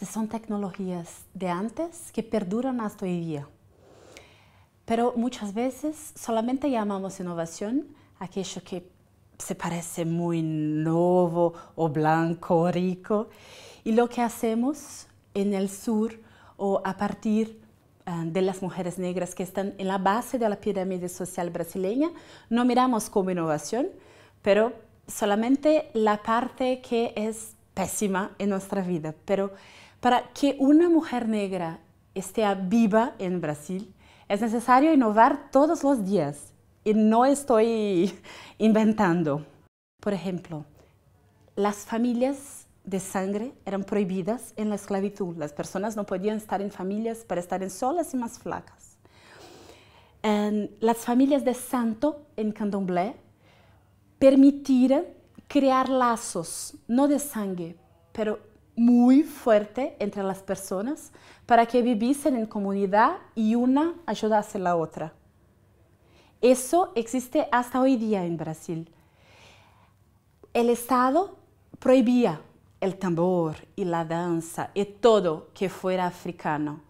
Este, son tecnologías de antes que perduran hasta hoy día. Pero muchas veces solamente llamamos innovación aquello que se parece muy nuevo o blanco o rico. Y lo que hacemos en el sur o a partir ah, de las mujeres negras que están en la base de la pirámide social brasileña, no miramos como innovación, pero solamente la parte que es pésima en nuestra vida. Pero para que una mujer negra esté viva en Brasil, es necesario innovar todos los días y no estoy inventando. Por ejemplo, las familias de sangre eran prohibidas en la esclavitud. Las personas no podían estar en familias para estar en solas y más flacas. las familias de santo en Candomblé permitieron crear lazos, no de sangre, pero muy fuerte entre las personas para que viviesen en comunidad y una ayudase a la otra. Eso existe hasta hoy día en Brasil. El Estado prohibía el tambor y la danza y todo que fuera africano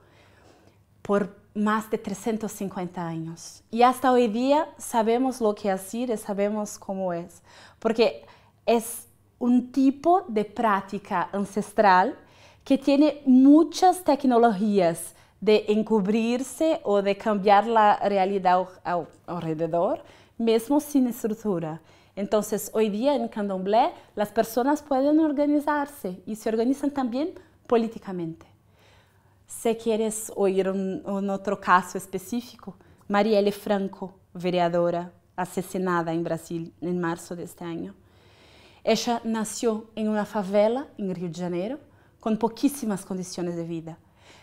por más de 350 años. Y hasta hoy día sabemos lo que así y sabemos cómo es, porque es un tipo de práctica ancestral que tiene muchas tecnologías de encubrirse o de cambiar la realidad alrededor, mismo sin estructura. Entonces, hoy día en Candomblé las personas pueden organizarse y se organizan también políticamente. Si quieres oír un otro caso específico, Marielle Franco, vereadora asesinada en Brasil en marzo de este año. Ella nació en una favela en Rio de Janeiro con poquísimas condiciones de vida.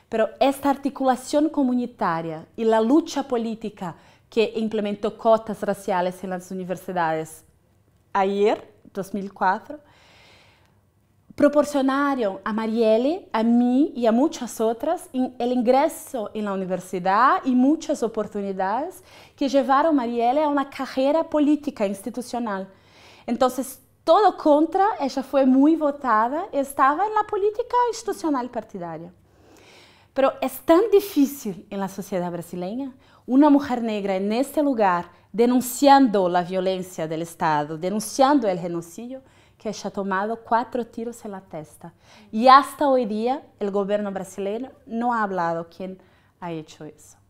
Pero esta articulación comunitaria y la lucha política que implementó cotas raciales en las universidades ayer, 2004, proporcionaram a Marielle, a mim e a muitas outras o ingresso na universidade e muitas oportunidades que levaram Marielle a uma carreira política institucional. Então, todo contra, ela foi muito votada, estava na política institucional partidária. Pero é tão difícil na sociedade brasileira uma mulher negra neste lugar denunciando a violência do Estado, denunciando o genocídio, que ela tomado quatro tiros en la testa. E hasta hoje dia, o governo brasileiro não ha hablado quem ha hecho isso.